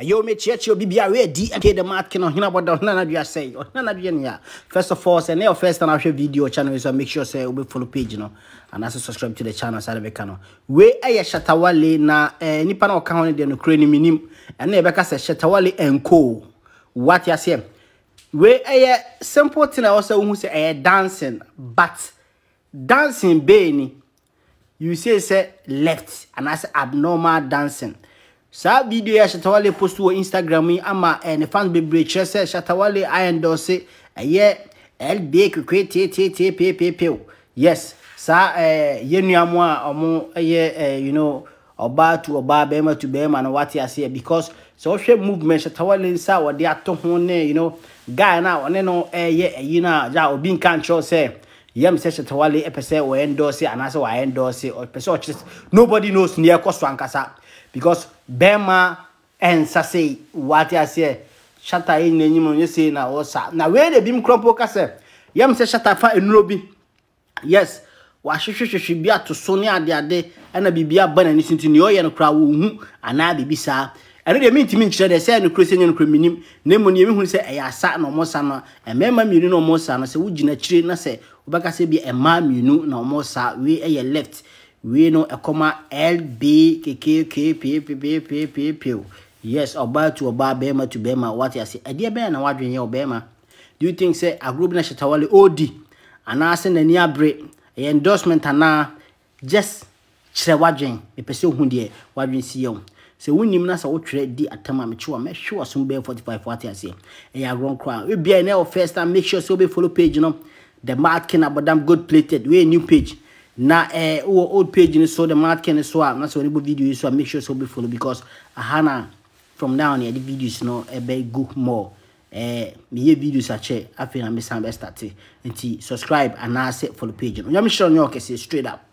ɛyɛ wo mekyeakyea obi bia weadi ake de maatke no ɔhena bɔda ɔhena nadua sɛe ɔhena oh, nadua ne a first of all sɛ ne yɛ first time ahwɛ video channel so make sure sɛ follow page no anaasɛ subscribe to the channel saa de bɛka no wei ɛyɛ shatawale na eh, nipa na ɔka ho no deɛ nokorɛ no menim ɛne eh, yɛbɛka sɛ shatawale anko wat aseɛ wei ɛyɛ simple thing a ɛwɔ sɛ wohu sɛ ɛyɛ dancing but dancing bɛɛ ni you say sɛ left anaasɛ abnormal dancing Sa video ya a shatawale post wɔ instagram yi ama eh, ne fans bebree kyerɛ sɛ shatawale ayɛndɔse ɛyɛ eh, lba kwekwe tietietie pepepew yes saa eh, yɛ nnuamu a ɔmo yɛ eh, you know ɔbaa tu ɔbaa bɛrima tu bɛrima no wate aseɛ because sɛ ɔhwɛ movement shatawale nsa a wɔde ato ho ne you know guy na ɔne no ɛyɛ eh, ɛyi na gya obi nka nkyerɛw sɛ yam sɛ shatawale ɛpɛ sɛ wɔyɛ ndɔse anaasɛ wɔayɛ ndɔse ɔpɛ sɛ ɔkyerɛ nobody knows ne ɛkɔ so ankasa because bɛrima ɛnsa sei wate aseɛ shata yi na enyim no yɛsɛ na ɔsa na wei de bi mu kurɔmpo kasɛ yɛm sɛ shata fa enuro bi yes wahwehwehwehwe bi ato so ne adeade ɛna biribi aba n'ani si nti nea ɔyɛ no koraa wɔn hu anaa biribi saa ɛno deɛ mentumi nkyerɛ deɛ sɛ ɛnokuro sɛ nyɛ nokuro menim na mmom neɛ mehunu sɛ ɛyɛ asa na ɔmo sa no mmarima mmienu na ɔmo sa no sɛ wogyina akyire na sɛ wobɛka sɛ bi mmaa mmienu na ɔmo sa wei yɛ left wei no ɛkɔma lb kkk yes ɔbaa tu ɔbaa bɛrima tu bɛrima wate ase ɛdeɛ bɛyɛ na wadwene yɛ ɔbɛrima do you think sɛ agorɔ bi na hyɛ tawale ɔredi anaasɛ n'ani abere ɛyɛ endorsement anaa just kyerɛ wadwene mepɛ sɛ ohu deɛ wadwene si yɛ wo sɛ wonim na sɛ wotwerɛ di atam a mekyewa mɛhwe wasom bɛyɛ 45 wate aseɛ ɛyɛ agorɔ nkora ebia ɛnɛ wɔ first time make sure sɛ wobɛfollow page no the mad king abadam good plated wei new page na eh wo old page ni so the mad ken so am na so ni video yi so make sure so be follow because ahana ah, from now on the videos no e eh, be go more eh me ye videos a che afi na me san be start nti subscribe and na say follow page no nyam sure okay, say straight up